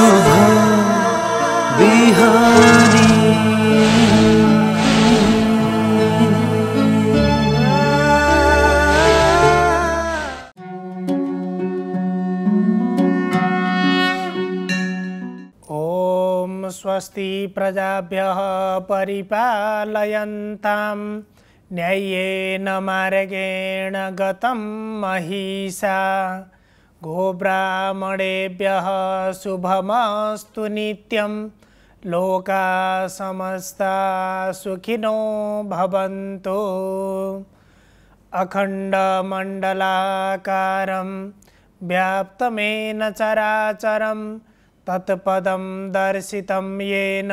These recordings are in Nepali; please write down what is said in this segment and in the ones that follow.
ॐ स्वस्ति प्रजाभ्यः परिपालयन्तां न्यायेन मार्गेण गतं महिषा गोब्राह्मणेभ्यः शुभमास्तु नित्यं लोका समस्ता सुखिनो भवन्तु अखण्डमण्डलाकारं व्याप्तमेन चराचरं तत्पदं दर्शितं येन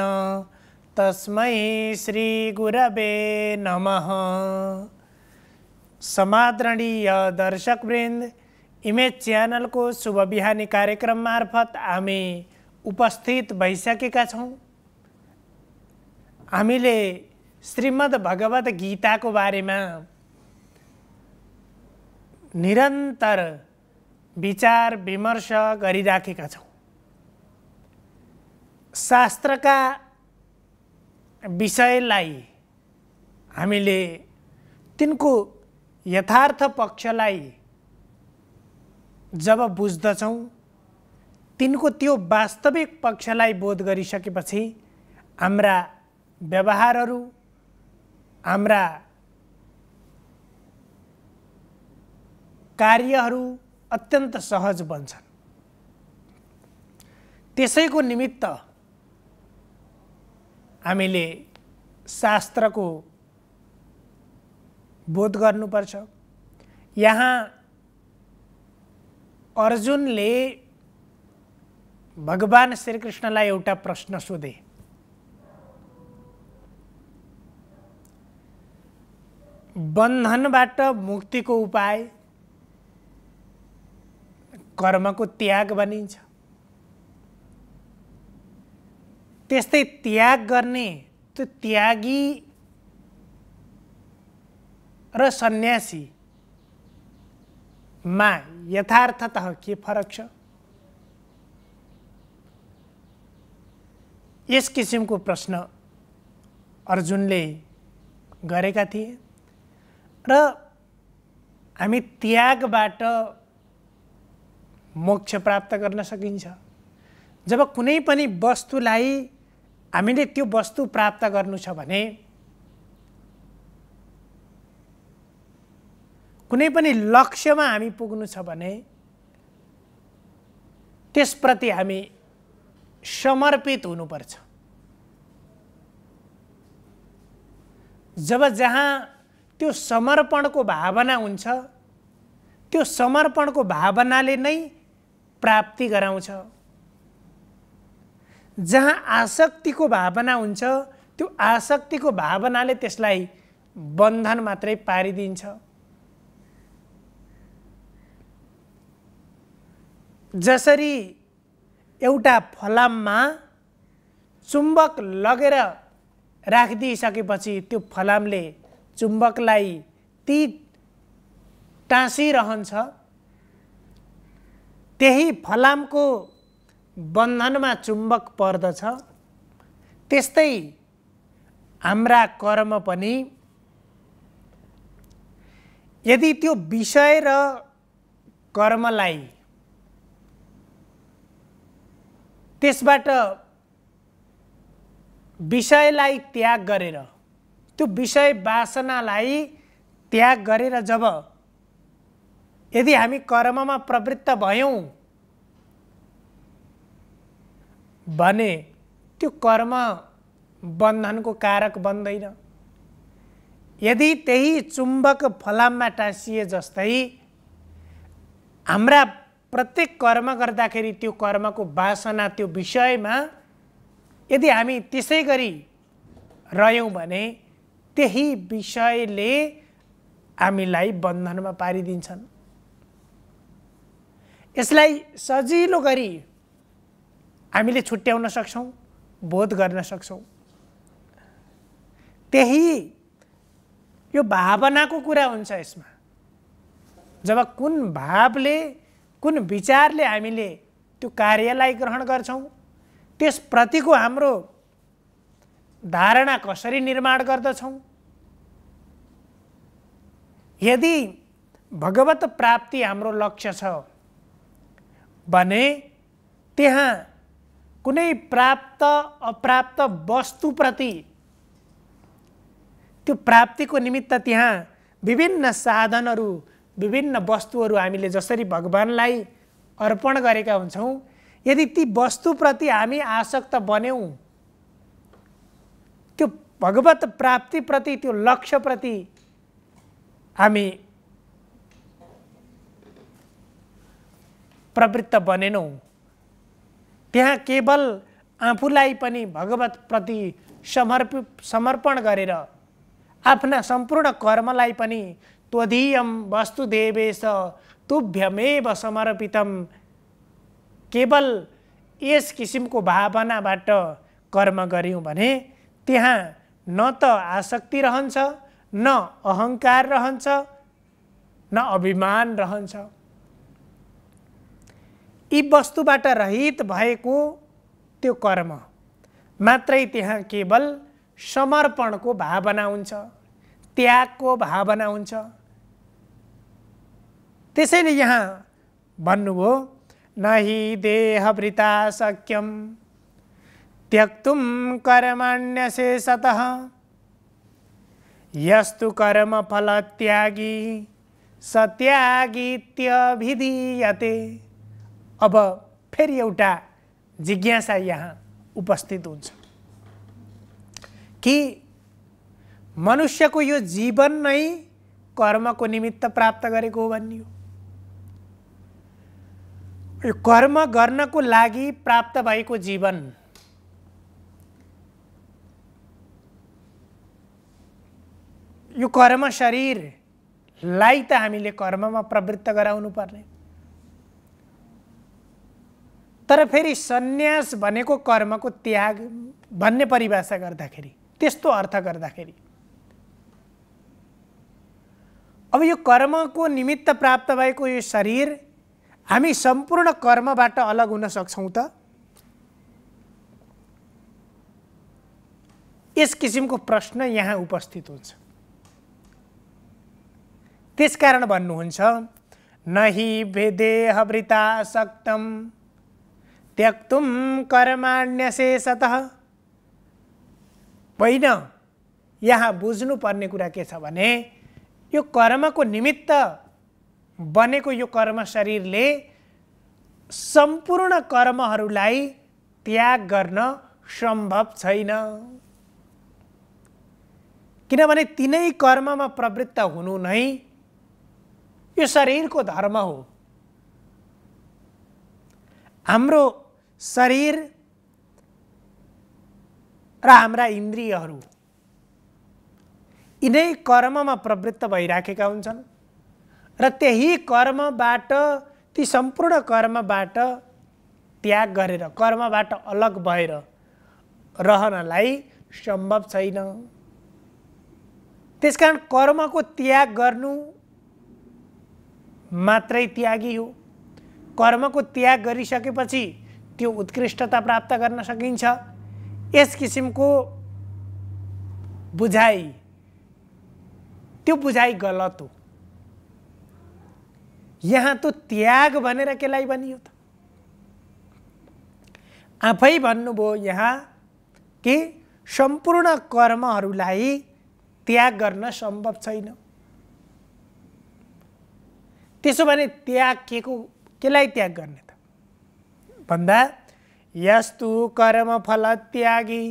तस्मै श्रीगुरवे नमः समादरणीय दर्शकवृन्द इमेज च्यानलको शुभ बिहानी कार्यक्रम मार्फत हामी उपस्थित भइसकेका छौँ हामीले श्रीमद् भगवत गीताको बारेमा निरन्तर विचार विमर्श गरिराखेका छौँ शास्त्रका विषयलाई हामीले तिनको यथार्थ पक्षलाई जब बुझ्दछौँ तिनको त्यो वास्तविक पक्षलाई बोध गरिसकेपछि हाम्रा व्यवहारहरू हाम्रा कार्यहरू अत्यन्त सहज बन्छन् त्यसैको निमित्त हामीले शास्त्रको बोध गर्नुपर्छ यहाँ अर्जुनले भगवान् श्रीकृष्णलाई एउटा प्रश्न सोधे बन्धनबाट मुक्तिको उपाय कर्मको त्याग भनिन्छ त्यस्तै त्याग गर्ने त्यो त्यागी र सन्यासी मा यथार्थत के फरक छ यस किसिमको प्रश्न अर्जुनले गरेका थिए र हामी त्यागबाट मोक्ष प्राप्त गर्न सकिन्छ जब कुनै पनि वस्तुलाई हामीले त्यो वस्तु प्राप्त गर्नु छ भने कुनै पनि लक्ष्यमा हामी पुग्नु छ भने त्यसप्रति हामी समर्पित हुनुपर्छ जब जहाँ त्यो समर्पणको भावना हुन्छ त्यो समर्पणको भावनाले नै प्राप्ति गराउँछ जहाँ आसक्तिको भावना हुन्छ त्यो आसक्तिको भावनाले त्यसलाई बन्धन मात्रै पारिदिन्छ जसरी एउटा फलाममा चुम्बक लगेर राखिदिइसकेपछि त्यो फलामले चुम्बकलाई ती टाँसिरहन्छ त्यही फलामको बन्धनमा चुम्बक पर्दछ त्यस्तै हाम्रा कर्म पनि यदि त्यो विषय र कर्मलाई त्यसबाट विषयलाई त्याग गरेर त्यो विषय वासनालाई त्याग गरेर जब यदि हामी कर्ममा प्रवृत्त भयौँ भने त्यो कर्म बन्धनको कारक बन्दैन यदि त्यही चुम्बक फलाममा टाँसिए जस्तै हाम्रा प्रत्येक कर्म गर्दाखेरि त्यो कर्मको वासना त्यो विषयमा यदि हामी त्यसै गरी रह्यौँ भने त्यही विषयले हामीलाई बन्धनमा पारिदिन्छन् यसलाई सजिलो गरी हामीले छुट्याउन सक्छौँ बोध गर्न सक्छौँ त्यही यो भावनाको कुरा हुन्छ यसमा जब कुन भावले कुन विचारले हामीले त्यो कार्यलाई ग्रहण गर्छौँ त्यसप्रतिको हाम्रो धारणा कसरी निर्माण गर्दछौँ यदि भगवत प्राप्ति हाम्रो लक्ष्य छ भने त्यहाँ कुनै प्राप्त अप्राप्त वस्तुप्रति त्यो प्राप्तिको निमित्त त्यहाँ विभिन्न साधनहरू विभिन्न वस्तुहरू हामीले जसरी भगवान्लाई अर्पण गरेका हुन्छौँ यदि ती वस्तुप्रति हामी आसक्त बन्यौँ त्यो भगवत प्राप्तिप्रति त्यो लक्ष्यप्रति हामी प्रवृत्त बनेनौँ त्यहाँ केवल आफूलाई पनि भगवतप्रति समर्पित समर्पण गरेर आफ्ना सम्पूर्ण कर्मलाई पनि त्वदीयम वस्तुदेवेश तुभ्यमेव समर्पितम केवल यस किसिमको भावनाबाट कर्म गऱ्यौँ भने त्यहाँ न त आसक्ति रहन्छ न अहङ्कार रहन्छ न अभिमान रहन्छ यी वस्तुबाट रहित भएको त्यो कर्म मात्रै त्यहाँ केवल समर्पणको भावना हुन्छ त्यागको भावना हुन्छ त्यसैले यहाँ भन्नुभयो नहि सक्यम सक्यम त्यक्तुम सतह यस्तु कर्म फलत्यागी सत्यागित्यभिधीयते अब फेरि एउटा जिज्ञासा यहाँ उपस्थित हुन्छ कि मनुष्यको यो जीवन नै कर्मको निमित्त प्राप्त गरेको हो हो कर्म गर्नको लागि प्राप्त भएको जीवन यो कर्म शरीरलाई त हामीले कर्ममा प्रवृत्त गराउनु पर्ने तर फेरि सन्यास भनेको कर्मको त्याग भन्ने परिभाषा गर्दाखेरि त्यस्तो अर्थ गर्दाखेरि अब यो कर्मको निमित्त प्राप्त भएको यो शरीर हामी सम्पूर्ण कर्मबाट अलग हुन सक्छौँ त यस किसिमको प्रश्न यहाँ उपस्थित हुन्छ त्यसकारण भन्नुहुन्छ नहि भेदेहवृता सक्तम त्यक्तुम कर्माण्यशेषत होइन यहाँ बुझ्नुपर्ने कुरा के छ भने यो कर्मको निमित्त बनेको यो कर्म शरीरले सम्पूर्ण कर्महरूलाई त्याग गर्न सम्भव छैन किनभने तिनै कर्ममा प्रवृत्त हुनु नै यो शरीरको धर्म हो हाम्रो शरीर र हाम्रा इन्द्रियहरू यिनै कर्ममा प्रवृत्त भइराखेका हुन्छन् र त्यही कर्मबाट ती सम्पूर्ण कर्मबाट त्याग गरेर कर्मबाट अलग भएर रहनलाई सम्भव छैन त्यसकारण कर्मको त्याग गर्नु मात्रै त्यागी हो कर्मको त्याग गरिसकेपछि त्यो उत्कृष्टता प्राप्त गर्न सकिन्छ यस किसिमको बुझाइ त्यो बुझाइ गलत हो यहाँ त त्याग भनेर केलाई भनियो त आफै भन्नुभयो यहाँ कि सम्पूर्ण कर्महरूलाई त्याग गर्न सम्भव छैन त्यसो भने त्याग के को केलाई त्याग गर्ने त भन्दा यस्तु कर्म फल त्यागी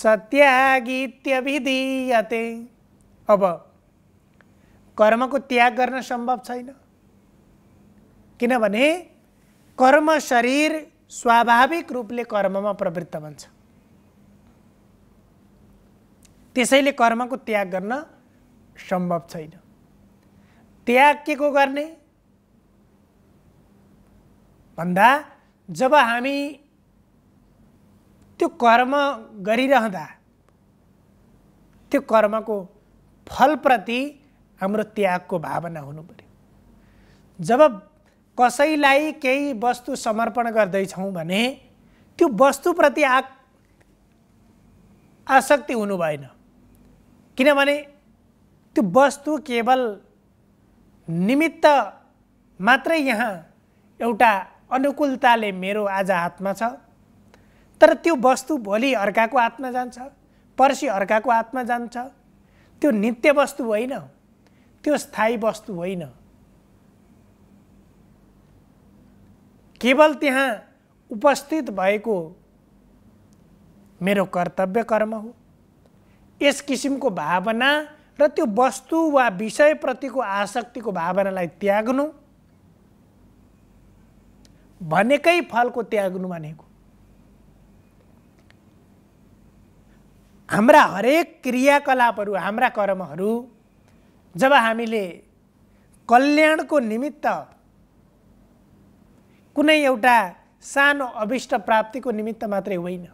सत्यागी त्यभिधीयते अब कर्मको त्याग गर्न सम्भव छैन किनभने कर्म शरीर स्वाभाविक रूपले कर्ममा प्रवृत्त बन्छ त्यसैले कर्मको त्याग गर्न सम्भव छैन त्याग के को गर्ने भन्दा जब हामी त्यो कर्म गरिरहँदा त्यो कर्मको फलप्रति हाम्रो त्यागको भावना हुनु पऱ्यो जब कसैलाई केही वस्तु समर्पण गर्दैछौँ भने त्यो वस्तुप्रति आ आसक्ति हुनु भएन किनभने त्यो वस्तु केवल निमित्त मात्रै यहाँ एउटा अनुकूलताले मेरो आज हातमा छ तर त्यो वस्तु भोलि अर्काको हातमा जान्छ पर्सि अर्काको हातमा जान्छ त्यो नित्य वस्तु होइन त्यो स्थायी वस्तु होइन केवल त्यहाँ उपस्थित भएको मेरो कर्तव्य कर्म हो यस किसिमको भावना र त्यो वस्तु वा विषयप्रतिको आसक्तिको भावनालाई त्याग्नु भनेकै फलको त्याग्नु भनेको हाम्रा हरेक क्रियाकलापहरू हाम्रा कर्महरू जब हामीले कल्याणको निमित्त कुनै एउटा सानो अभिष्ट प्राप्तिको निमित्त मात्रै होइन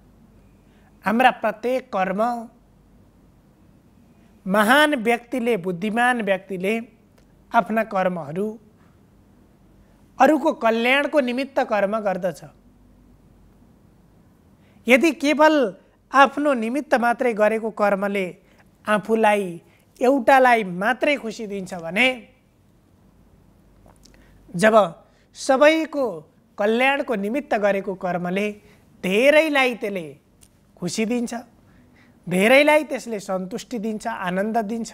हाम्रा प्रत्येक कर्म महान व्यक्तिले बुद्धिमान व्यक्तिले आफ्ना कर्महरू अरूको कल्याणको निमित्त कर्म गर्दछ यदि केवल आफ्नो निमित्त मात्रै गरेको कर्मले आफूलाई एउटालाई मात्रै खुसी दिन्छ भने जब सबैको कल्याणको निमित्त गरेको कर्मले धेरैलाई त्यसले खुसी दिन्छ धेरैलाई त्यसले सन्तुष्टि दिन्छ आनन्द दिन्छ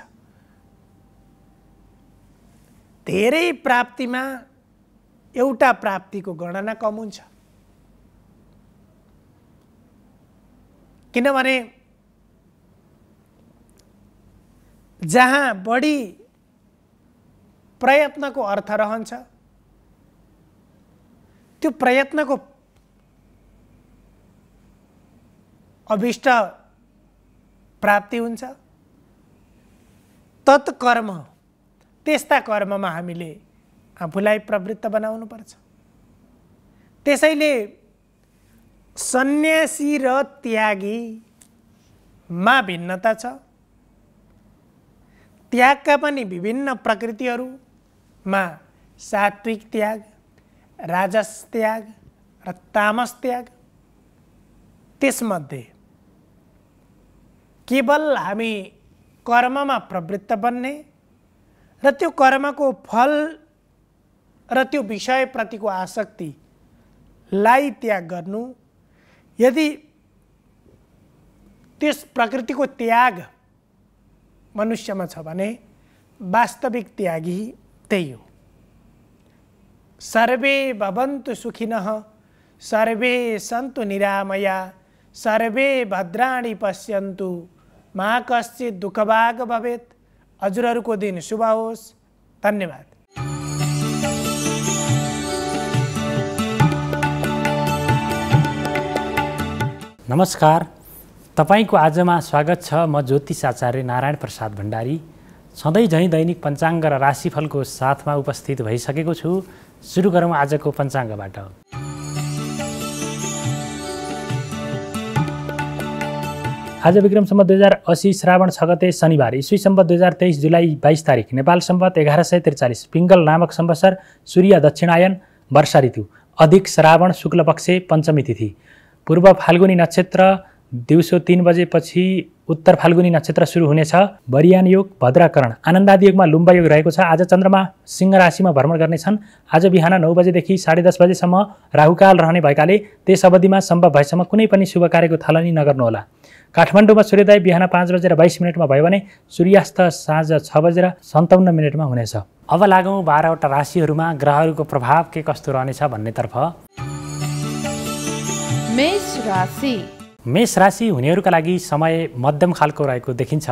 धेरै प्राप्तिमा एउटा प्राप्तिको गणना कम हुन्छ किनभने जहाँ बढी प्रयत्नको अर्थ रहन्छ त्यो प्रयत्नको अभिष्ट प्राप्ति हुन्छ तत्कर्म त्यस्ता कर्ममा हामीले आफूलाई प्रवृत्त बनाउनु पर्छ त्यसैले सन्यासी र त्यागीमा भिन्नता छ त्यागका पनि विभिन्न प्रकृतिहरूमा सात्विक त्याग राजस त्याग र तामस त्याग त्यसमध्ये केवल हामी कर्ममा प्रवृत्त बन्ने र त्यो कर्मको फल र त्यो विषयप्रतिको आसक्तिलाई त्याग गर्नु यदि त्यस प्रकृतिको त्याग मनुष्यमा छ भने वास्तविक त्यागी त्यही हो सर्वे भवन्तु सुखिनः सर्वे सन्तु निरामया सर्वे भद्राणि पश्यन्तु मा कश्चित दुःखभाग भवेत् हजुरहरूको दिन शुभ होस् धन्यवाद नमस्कार तपाईँको आजमा स्वागत छ म ज्योतिष आचार्य नारायण प्रसाद भण्डारी सधैँ झैँ दैनिक पञ्चाङ्ग र राशिफलको साथमा उपस्थित भइसकेको छु सुरु गरौँ आजको पञ्चाङ्गबाट आज विक्रमसम्म दुई हजार असी श्रावण छ गते शनिबार इस्वी सम्बत दुई हजार तेइस जुलाई बाइस तारिक नेपाल सम्बत एघार सय त्रिचालिस पिङ्गल नामक सम्बसर सूर्य दक्षिणायन वर्षा ऋतु अधिक श्रावण शुक्लपक्षे पञ्चमी तिथि पूर्व फाल्गुनी नक्षत्र दिउँसो तिन बजेपछि उत्तर फाल्गुनी नक्षत्र सुरु हुनेछ बरियान योग भद्राकरण आनन्दादि योगमा लुम्बा योग रहेको छ आज चन्द्रमा सिंह राशिमा भ्रमण गर्नेछन् आज बिहान नौ बजेदेखि साढे दस बजेसम्म राहुकाल रहने भएकाले त्यस अवधिमा सम्भव भएसम्म कुनै पनि शुभ कार्यको थालनी नगर्नुहोला काठमाडौँमा सूर्योदय बिहान पाँच बजेर बाइस मिनटमा भयो भने सूर्यास्त साँझ छ बजेर सन्ताउन्न मिनटमा हुनेछ अब लागौँ बाह्रवटा राशिहरूमा ग्रहहरूको प्रभाव के कस्तो रहनेछ भन्नेतर्फ मेष राशि मेष राशि हुनेहरूका लागि समय मध्यम खालको रहेको देखिन्छ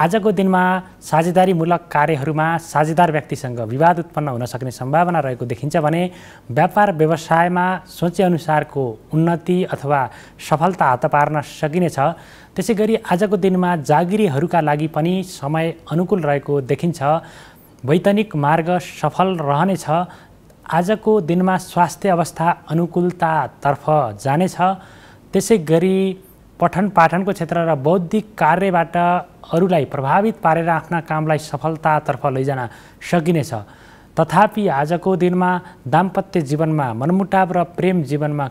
आजको दिनमा साझेदारीमूलक कार्यहरूमा साझेदार व्यक्तिसँग विवाद उत्पन्न हुन सक्ने सम्भावना रहेको देखिन्छ भने व्यापार व्यवसायमा सोचेअनुसारको उन्नति अथवा सफलता हात पार्न सकिनेछ त्यसै गरी आजको दिनमा जागिरीहरूका लागि पनि समय अनुकूल रहेको देखिन्छ वैतनिक मार्ग सफल रहनेछ आजको दिनमा स्वास्थ्य अवस्था अनुकूलतातर्फ जानेछ त्यसै गरी पठन पाठनको क्षेत्र र बौद्धिक कार्यबाट अरूलाई प्रभावित पारेर आफ्ना कामलाई सफलतातर्फ लैजान सकिनेछ तथापि आजको दिनमा दाम्पत्य जीवनमा मनमुटाव र प्रेम जीवनमा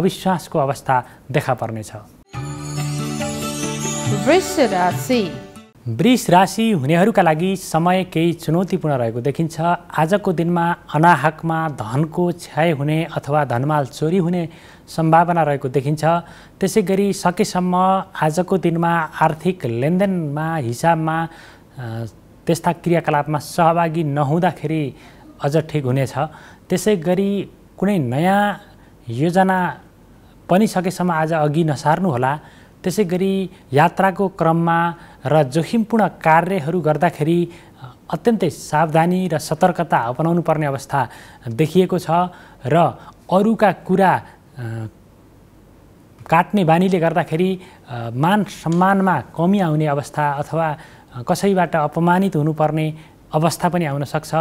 अविश्वासको अवस्था देखा पर्नेछ वृष राशि हुनेहरूका लागि समय केही चुनौतीपूर्ण रहेको देखिन्छ आजको दिनमा अनाहकमा धनको क्षय हुने अथवा धनमाल चोरी हुने सम्भावना रहेको देखिन्छ त्यसै गरी सकेसम्म आजको दिनमा आर्थिक लेनदेनमा हिसाबमा त्यस्ता क्रियाकलापमा सहभागी नहुँदाखेरि अझ ठिक हुनेछ त्यसै गरी कुनै नयाँ योजना पनि सकेसम्म आज अघि नसार्नुहोला त्यसै गरी यात्राको क्रममा र जोखिमपूर्ण कार्यहरू गर्दाखेरि अत्यन्तै सावधानी र सतर्कता अपनाउनु पर्ने अवस्था देखिएको छ र अरूका कुरा काट्ने बानीले गर्दाखेरि मान सम्मानमा कमी आउने अवस्था अथवा कसैबाट अपमानित हुनुपर्ने अवस्था पनि आउन सक्छ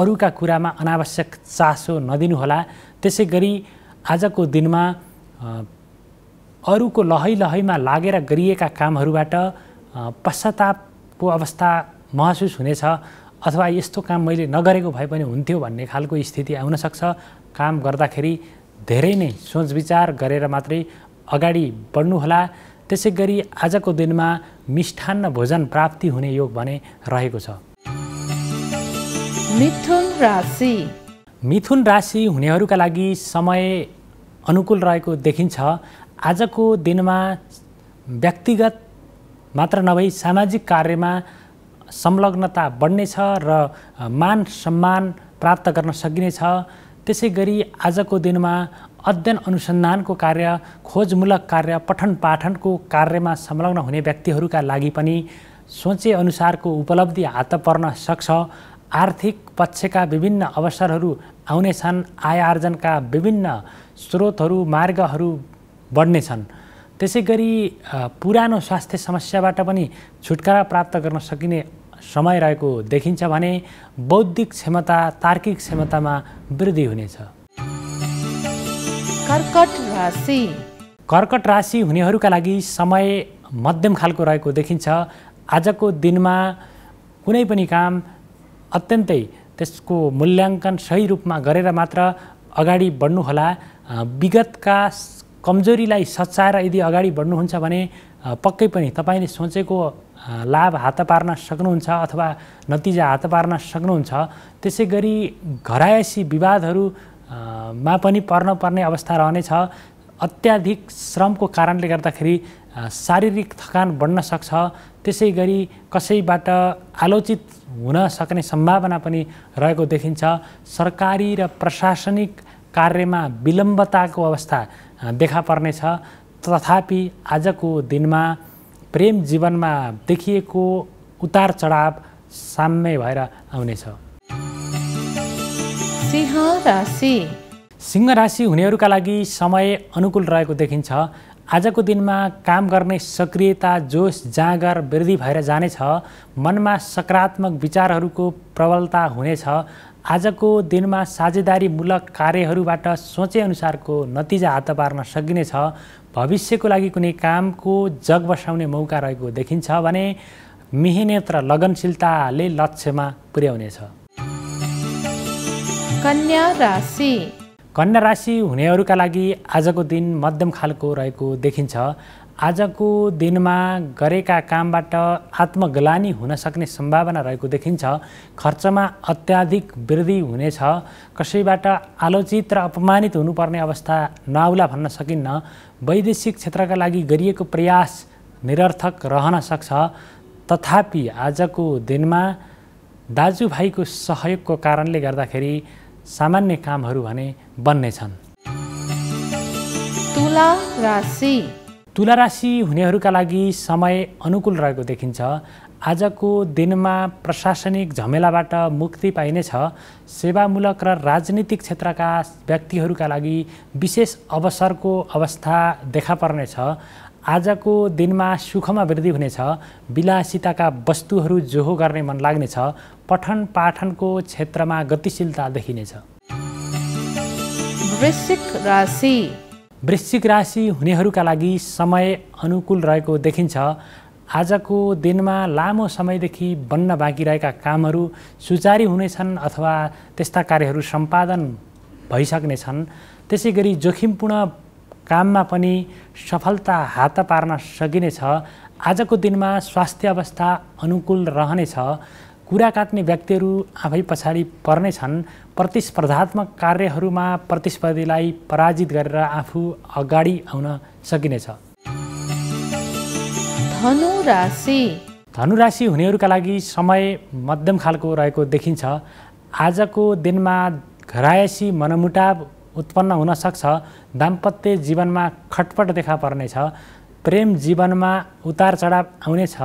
अरूका कुरामा अनावश्यक चासो नदिनुहोला त्यसै गरी आजको दिनमा अरूको लहै लहैमा लागेर गरिएका कामहरूबाट पश्चातापको अवस्था महसुस हुनेछ अथवा यस्तो काम मैले नगरेको भए पनि हुन्थ्यो भन्ने खालको स्थिति आउनसक्छ काम गर्दाखेरि धेरै नै सोच विचार गरेर मात्रै अगाडि बढ्नुहोला त्यसै गरी आजको दिनमा मिष्ठान्न भोजन प्राप्ति हुने योग भने रहेको छ मिथुन राशि मिथुन राशि हुनेहरूका लागि समय अनुकूल रहेको देखिन्छ आजको दिनमा व्यक्तिगत मात्र नभई सामाजिक कार्यमा संलग्नता बढ्नेछ र मान सम्मान प्राप्त गर्न सकिनेछ त्यसै गरी आजको दिनमा अध्ययन अनुसन्धानको कार्य खोजमूलक कार्य पठन पाठनको कार्यमा संलग्न हुने व्यक्तिहरूका लागि पनि सोचेअनुसारको उपलब्धि हात पर्न सक्छ आर्थिक पक्षका विभिन्न अवसरहरू आउनेछन् आय आर्जनका विभिन्न स्रोतहरू मार्गहरू बढ्नेछन् त्यसै गरी पुरानो स्वास्थ्य समस्याबाट पनि छुटकारा प्राप्त गर्न सकिने समय रहेको देखिन्छ भने बौद्धिक क्षमता तार्किक क्षमतामा वृद्धि हुनेछ कर्कट राशि कर्कट राशि हुनेहरूका लागि समय मध्यम खालको रहेको देखिन्छ आजको दिनमा कुनै पनि काम अत्यन्तै त्यसको मूल्याङ्कन सही रूपमा गरेर मात्र अगाडि बढ्नुहोला विगतका कमजोरीलाई सच्चाएर यदि अगाडि बढ्नुहुन्छ भने पक्कै पनि तपाईँले सोचेको लाभ हात पार्न सक्नुहुन्छ अथवा नतिजा हात पार्न सक्नुहुन्छ त्यसै गरी घरायसी विवादहरूमा पनि पर्न पर्ने अवस्था रहनेछ अत्याधिक श्रमको कारणले गर्दाखेरि शारीरिक थकान बढ्न सक्छ त्यसै गरी कसैबाट आलोचित हुन सक्ने सम्भावना पनि रहेको देखिन्छ सरकारी र प्रशासनिक कार्यमा विलम्बताको अवस्था देखा पर्नेछ तथापि आजको दिनमा प्रेम जीवनमा देखिएको उतार चढाव साम्य भएर आउनेछ सिंह राशि हुनेहरूका लागि समय अनुकूल रहेको देखिन्छ आजको दिनमा काम गर्ने सक्रियता जोस जाँगर वृद्धि भएर जानेछ मनमा सकारात्मक विचारहरूको प्रबलता हुनेछ आजको दिनमा साझेदारीमूलक कार्यहरूबाट सोचेअनुसारको नतिजा हात पार्न सकिनेछ भविष्यको लागि कुनै कामको जग बसाउने मौका रहेको देखिन्छ भने मिहिनेत र लगनशीलताले लक्ष्यमा पुर्याउनेछ कन्या राशि कन्या राशि हुनेहरूका लागि आजको दिन मध्यम खालको रहेको देखिन्छ आजको दिनमा गरेका कामबाट आत्मग्लानी हुन सक्ने सम्भावना रहेको देखिन्छ खर्चमा अत्याधिक वृद्धि हुनेछ कसैबाट आलोचित र अपमानित हुनुपर्ने अवस्था नआउला भन्न सकिन्न वैदेशिक क्षेत्रका लागि गरिएको प्रयास निरर्थक रहन सक्छ तथापि आजको दिनमा दाजुभाइको सहयोगको कारणले गर्दाखेरि सामान्य कामहरू भने बन्नेछन् तुला राशि तुला राशि हुनेहरूका लागि समय अनुकूल रहेको देखिन्छ आजको दिनमा प्रशासनिक झमेलाबाट मुक्ति पाइनेछ सेवामूलक र राजनीतिक क्षेत्रका व्यक्तिहरूका लागि विशेष अवसरको अवस्था देखा पर्नेछ आजको दिनमा सुखमा वृद्धि हुनेछ विलासिताका वस्तुहरू जोहो गर्ने मन लाग्नेछ पठन पाठनको क्षेत्रमा गतिशीलता देखिनेछ वृश्चिक राशि वृश्चिक राशि हुनेहरूका लागि समय अनुकूल रहेको देखिन्छ आजको दिनमा लामो समयदेखि बन्न बाँकी रहेका कामहरू सुचारी हुनेछन् अथवा त्यस्ता कार्यहरू सम्पादन भइसक्नेछन् त्यसै गरी जोखिमपूर्ण काममा पनि सफलता हात पार्न सकिनेछ आजको दिनमा स्वास्थ्य अवस्था अनुकूल रहनेछ कुरा काट्ने व्यक्तिहरू आफै पछाडि पर्नेछन् प्रतिस्पर्धात्मक कार्यहरूमा प्रतिस्पर्धीलाई पराजित गरेर आफू अगाडि आउन सकिनेछ धनु राशि धनु राशि हुनेहरूका लागि समय मध्यम खालको रहेको देखिन्छ आजको दिनमा घरायसी मनमुटाव उत्पन्न हुन सक्छ दाम्पत्य जीवनमा खटपट देखा पर्नेछ प्रेम जीवनमा उतार चढाव आउनेछ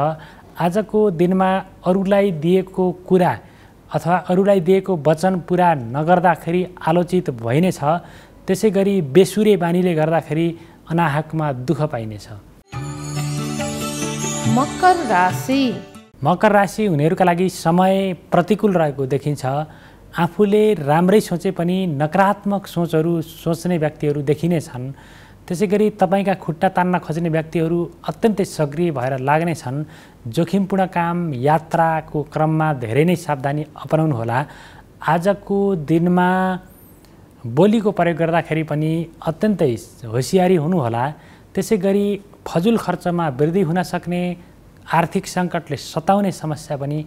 आजको दिनमा अरूलाई दिएको कुरा अथवा अरूलाई दिएको वचन पुरा नगर्दाखेरि आलोचित भइ नै छ त्यसै गरी बेसुरे बानीले गर्दाखेरि अनाहकमा दुःख पाइनेछ मकर राशि मकर राशि हुनेहरूका लागि समय प्रतिकूल रहेको देखिन्छ आफूले राम्रै सोचे पनि नकारात्मक सोचहरू सोच्ने व्यक्तिहरू देखिनेछन् त्यसै गरी तपाईँका खुट्टा तान्न खोज्ने व्यक्तिहरू अत्यन्तै सक्रिय भएर लाग्ने छन् जोखिमपूर्ण काम यात्राको क्रममा धेरै नै सावधानी अपनाउनु होला आजको दिनमा बोलीको प्रयोग गर्दाखेरि पनि अत्यन्तै होसियारी हुनुहोला त्यसै गरी फजुल खर्चमा वृद्धि हुन सक्ने आर्थिक सङ्कटले सताउने समस्या पनि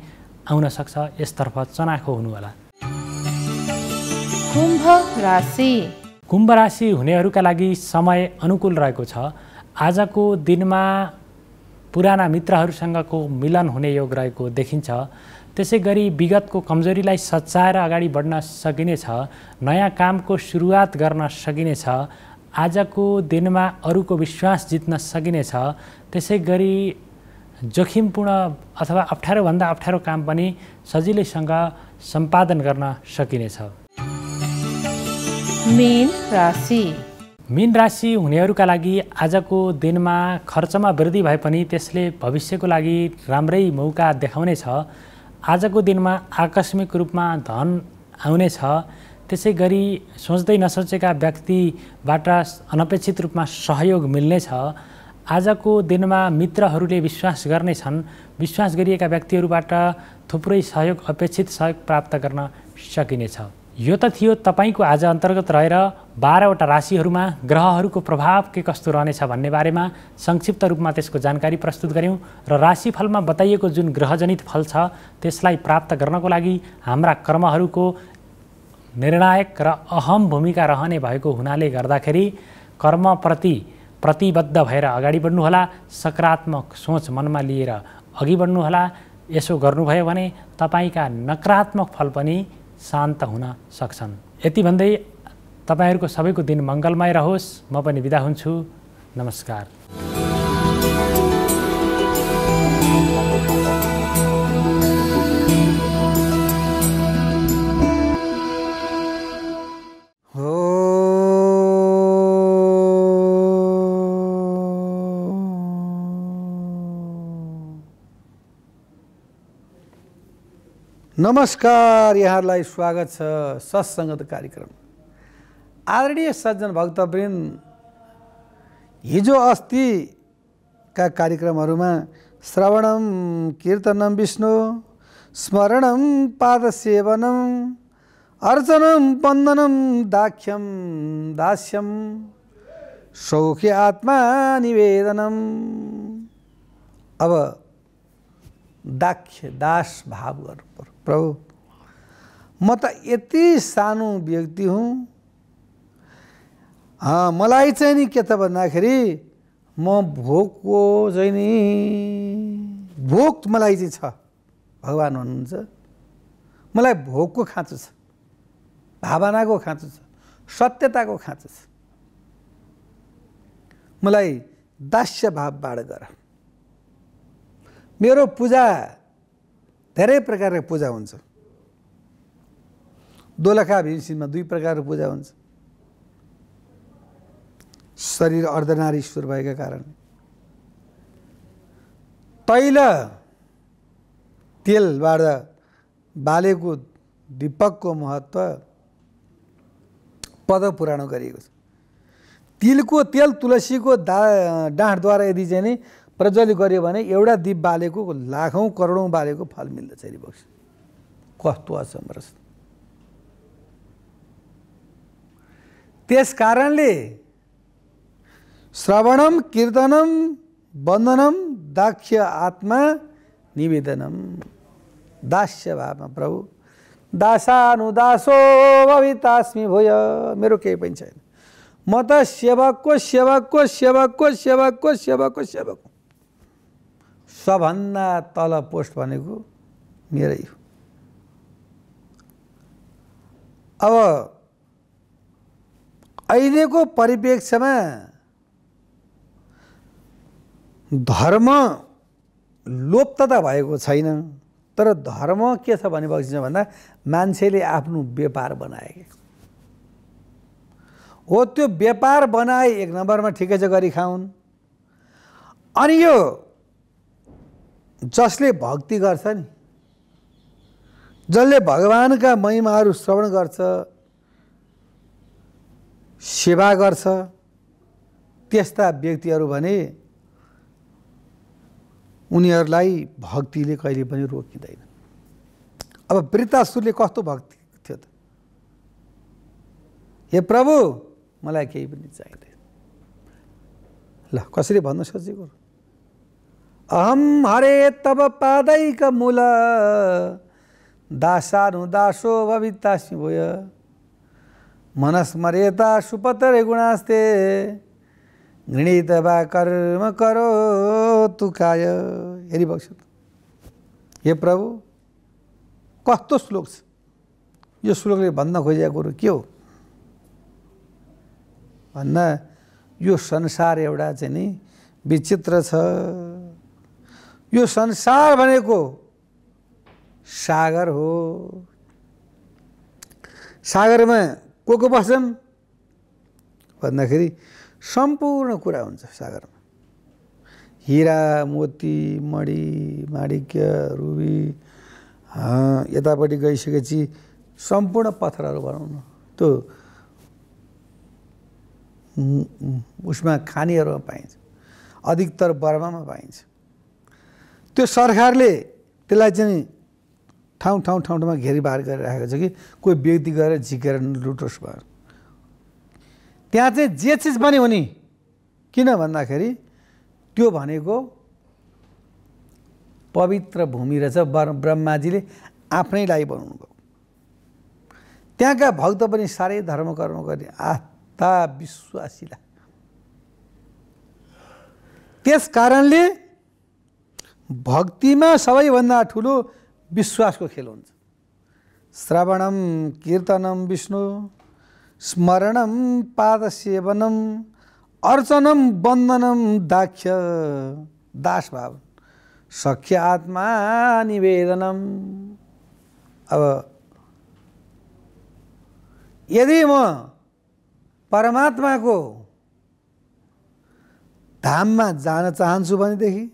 आउन सक्छ यसतर्फ चनाखो हुनुहोला कुम्भ राशि कुम्भ राशि हुनेहरूका लागि समय अनुकूल रहेको छ आजको दिनमा पुराना मित्रहरूसँगको मिलन हुने योग रहेको देखिन्छ त्यसै गरी विगतको कमजोरीलाई सच्चाएर अगाडि बढ्न सकिनेछ नयाँ कामको सुरुवात गर्न सकिनेछ आजको दिनमा अरूको विश्वास जित्न सकिनेछ त्यसै गरी जोखिमपूर्ण अथवा अप्ठ्यारोभन्दा अप्ठ्यारो काम पनि सजिलैसँग सम्पादन गर्न सकिनेछ मीन राशि मीन राशि हुनेहरूका लागि आजको दिनमा खर्चमा वृद्धि भए पनि त्यसले भविष्यको लागि राम्रै मौका देखाउनेछ आजको दिनमा आकस्मिक रूपमा धन आउनेछ त्यसै गरी सोच्दै नसोचेका व्यक्तिबाट अनपेक्षित रूपमा सहयोग मिल्नेछ आजको दिनमा मित्रहरूले विश्वास गर्नेछन् विश्वास गरिएका व्यक्तिहरूबाट थुप्रै सहयोग अपेक्षित सहयोग प्राप्त गर्न सकिनेछ यो त थियो तपाईँको आज अन्तर्गत रहेर बाह्रवटा राशिहरूमा ग्रहहरूको प्रभाव के कस्तो रहनेछ भन्ने बारेमा संक्षिप्त रूपमा त्यसको जानकारी प्रस्तुत गऱ्यौँ र राशिफलमा बताइएको जुन ग्रहजनित फल छ त्यसलाई प्राप्त गर्नको लागि हाम्रा कर्महरूको निर्णायक र अहम भूमिका रहने भएको हुनाले गर्दाखेरि कर्मप्रति प्रतिबद्ध भएर अगाडि बढ्नुहोला सकारात्मक सोच मनमा लिएर अघि बढ्नुहोला यसो गर्नुभयो भने तपाईँका नकारात्मक फल पनि शान्त हुन सक्छन् यति भन्दै तपाईँहरूको सबैको दिन मङ्गलमय रहोस् म पनि बिदा हुन्छु नमस्कार नमस्कार यहाँहरूलाई स्वागत छ सत्सङ्गत कार्यक्रम आदरणीय सज्जन भक्तवृन्द हिजो अस्तिका कार्यक्रमहरूमा श्रवणम कीर्तनम विष्णु स्मरणम पादसेवनम अर्चनम बन्दनम दाख्यम दास्यम सौख्य आत्मा निवेदनम अब दाख्य दास भाव गर्नु प्रभु म त यति सानो व्यक्ति हुँ मलाई चाहिँ नि के त भन्दाखेरि म भोकको चाहिँ नि भोक मलाई चाहिँ छ भगवान् हुनुहुन्छ मलाई भोकको खाँचो छ भावनाको खाँचो छ सत्यताको खाँचो छ मलाई दास्य भावबाट गर मेरो पूजा धेरै प्रकारको पूजा हुन्छ दोलखा भिमसिनमा दुई प्रकारको पूजा हुन्छ शरीर अर्धनारीश्वर भएका कारण तैल तेलबाट बालेको दिपकको महत्त्व पद पुराण गरिएको छ तिलको तेल तुलसीको दा डाँठद्वारा यदि चाहिँ नि प्रज्वलित गऱ्यो भने एउटा दिप बालेको लाखौँ करोडौँ बालेको फल मिल्दछ अरे बक्स कस्तो असम्रस त्यस कारणले श्रवणम कीर्तनम वन्दनम दाक्ष आत्मा निवेदनम दास्य भावमा प्रभु दासानुदासो भवितास्मी भयो मेरो केही पनि छैन म त सेवकको सेवकको सेवकको सेवकको सेवकको सेवक सबभन्दा तल पोस्ट भनेको मेरै हो अब अहिलेको परिप्रेक्ष्यमा धर्म लोप्त त भएको छैन तर धर्म के छ भनेपछि भन्दा मान्छेले आफ्नो व्यापार बनाए हो त्यो व्यापार बनाए एक नम्बरमा ठिकै छ गरी खाउन् अनि यो जसले भक्ति गर्छ नि जसले भगवान्का महिमाहरू श्रवण गर्छ सेवा गर्छ त्यस्ता व्यक्तिहरू भने उनीहरूलाई भक्तिले कहिले पनि रोकिँदैन अब वृत्तासुरले कस्तो भक्ति थियो त हे प्रभु मलाई केही पनि चाहिँदैन ल कसरी भन्नु सोचेको अहम हरे तब पादैक मूल दासानु दासो भविता सिंहय मनस्मरेता सुपतरे गुणास्ते घृणित कर्म करो तुकाय हेरी हेरिबक्ष हे प्रभु कस्तो श्लोक छ यो श्लोकले भन्न खोजेको कुरो के हो भन्न यो संसार एउटा चाहिँ नि विचित्र छ यो संसार भनेको सागर हो सागरमा को को बस्छन् भन्दाखेरि सम्पूर्ण कुरा हुन्छ सागरमा हिरा मोती मणि माणिक्य रुबी यतापट्टि गइसकेपछि सम्पूर्ण पत्थरहरू बनाउनु त्यो उसमा खानीहरूमा पाइन्छ अधिकतर बर्मामा पाइन्छ त्यो सरकारले त्यसलाई चाहिँ ठाउँ ठाउँ ठाउँ ठाउँमा घेरीबार गरिराखेको छ कि कोही व्यक्ति गएर झिकेर लुटोस् भयो त्यहाँ चाहिँ जे चिज पनि हुने किन भन्दाखेरि त्यो भनेको पवित्र भूमि रहेछ ब्रह्माजीले आफ्नै लागि बनाउनुभयो त्यहाँका भक्त पनि साह्रै धर्म कर्म गर्ने आस्था विश्वासीलाई त्यस कारणले भक्तिमा सबैभन्दा ठुलो विश्वासको खेल हुन्छ श्रवणम कीर्तनम विष्णु स्मरणम पाद अर्चनम वन्दनम दाक्ष दास भाव सख्य आत्मा निवेदनम अब यदि म परमात्माको धाममा जान चाहन्छु भनेदेखि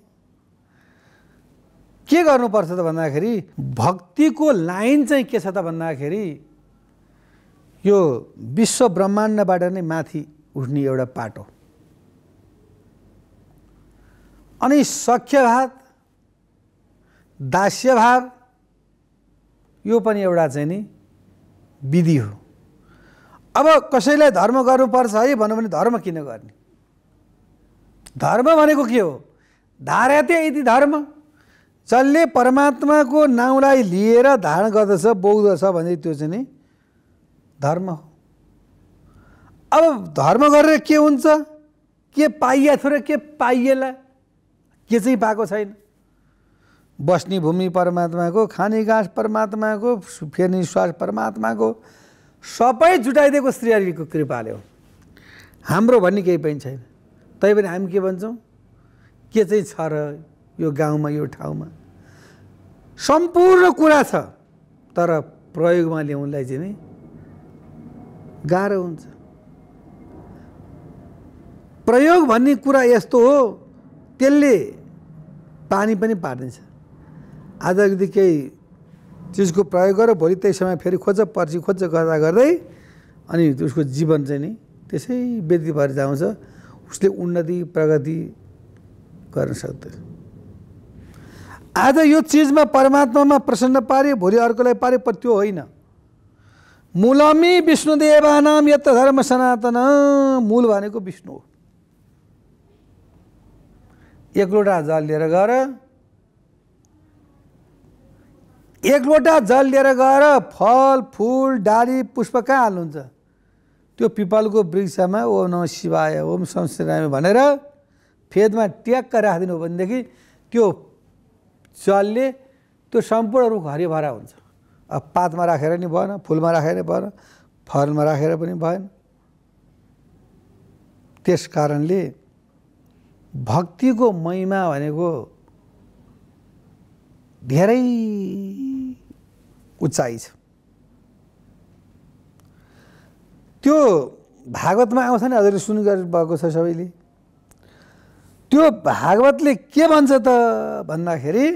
के गर्नुपर्छ त भन्दाखेरि भक्तिको लाइन चाहिँ के छ त भन्दाखेरि यो विश्व ब्रह्माण्डबाट नै माथि उठ्ने एउटा पाटो अनि दास्य भाव यो पनि एउटा चाहिँ नि विधि हो अब कसैलाई धर्म गर्नुपर्छ है भनौँ भने धर्म किन गर्ने धर्म भनेको के हो धारा त्यही धर्म जसले परमात्माको नाउँलाई लिएर धारण गर्दछ छ भने त्यो चाहिँ नि धर्म हो अब धर्म गरेर के हुन्छ के पाइया थियो र के पाइएला के चाहिँ पाएको छैन बस्ने भूमि परमात्माको खाने घाँस परमात्माको फेर्ने श्वास परमात्माको सबै जुटाइदिएको श्रीहरिको कृपाले हो हाम्रो भन्ने केही पनि छैन तैपनि हामी के भन्छौँ के चाहिँ छ र यो गाउँमा यो ठाउँमा सम्पूर्ण कुरा छ तर प्रयोगमा ल्याउनलाई चाहिँ नि गाह्रो हुन्छ प्रयोग भन्ने कुरा यस्तो हो त्यसले पानी पनि पार्नेछ आज यदि केही चिजको प्रयोग गर भोलि त्यही समय फेरि खोज्छ पर्सि खोज्छ गर्दा गर्दै अनि उसको जीवन चाहिँ नि त्यसै व्यक्ति भएर जाउँछ उसले उन्नति प्रगति गर्न सक्दैन आज यो चिजमा परमात्मामा प्रसन्न पारे भोलि अर्कोलाई पारे पर त्यो होइन मूलमी विष्णुदेवानाम यत धर्म सनातन मूल भनेको विष्णु हो एक लोटा जल लिएर गएर एक लोटा जल लिएर गएर फल फुल डाली पुष्प कहाँ हाल्नुहुन्छ त्यो पिपलको वृक्षमा ओम नम शिवाय ओम संश्राम भनेर फेदमा ट्याक्क राखिदिनु हो भनेदेखि त्यो जलले त्यो सम्पूर्ण रुख हरिभरा हुन्छ अब पातमा राखेर नि भएन फुलमा राखेर नि भएन फलमा राखेर पनि भएन त्यस कारणले भक्तिको महिमा भनेको धेरै उचाइ छ त्यो भागवतमा आउँछ नि हजुरले गरेर भएको छ सबैले त्यो भागवतले के भन्छ त भन्दाखेरि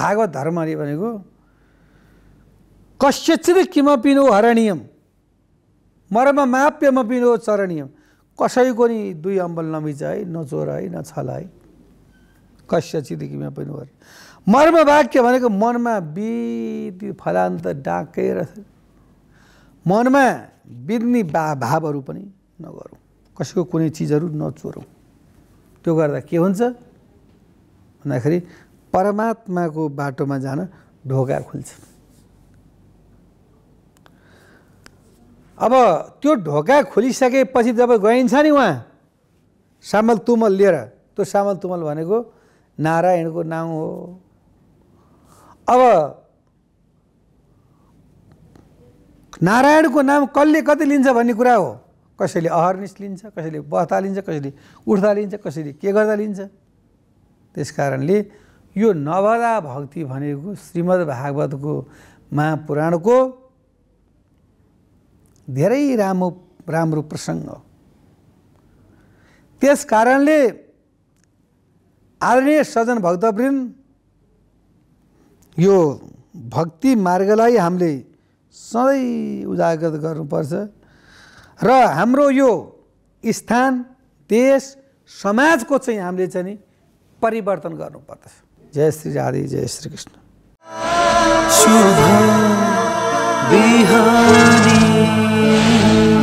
भागवत धर्मले अरे भनेको कस्यचित पिनो हरणीयम मरमा माप्यमा पिनो चरणीयम कसैको नि दुई अम्बल नमिच है नचोर है नछल है कस्यचित किमा पिनो हर मर्म वाक्य भनेको मनमा बिति फलान्त रहेछ मनमा बित्ने बा भावहरू पनि नगरौँ कसैको कुनै चिजहरू नचोरौँ त्यो गर्दा के हुन्छ भन्दाखेरि परमात्माको बाटोमा जान ढोका खुल्छ अब त्यो ढोका खोलिसकेपछि जब गइन्छ नि उहाँ सामल तुमल लिएर त्यो सामल तुमल भनेको नारायणको नाउँ हो अब नारायणको नाम कसले कति लिन्छ भन्ने कुरा हो कसैले अहर निस्लिन्छ कसैले बस्दा लिन्छ कसैले उठ्दा लिन्छ कसैले के गर्दा लिन्छ त्यस कारणले यो नवदा भक्ति भनेको श्रीमद् भागवतको महापुराणको धेरै राम्रो राम्रो प्रसङ्ग हो त्यस कारणले आदरणीय सजन भक्तवृन्द यो भक्ति मार्गलाई हामीले सधैँ उजागर गर्नुपर्छ र हाम्रो यो स्थान देश समाजको चाहिँ हामीले चाहिँ नि परिवर्तन गर्नुपर्दछ जय श्री राधे जय श्री कृष्ण बिहारी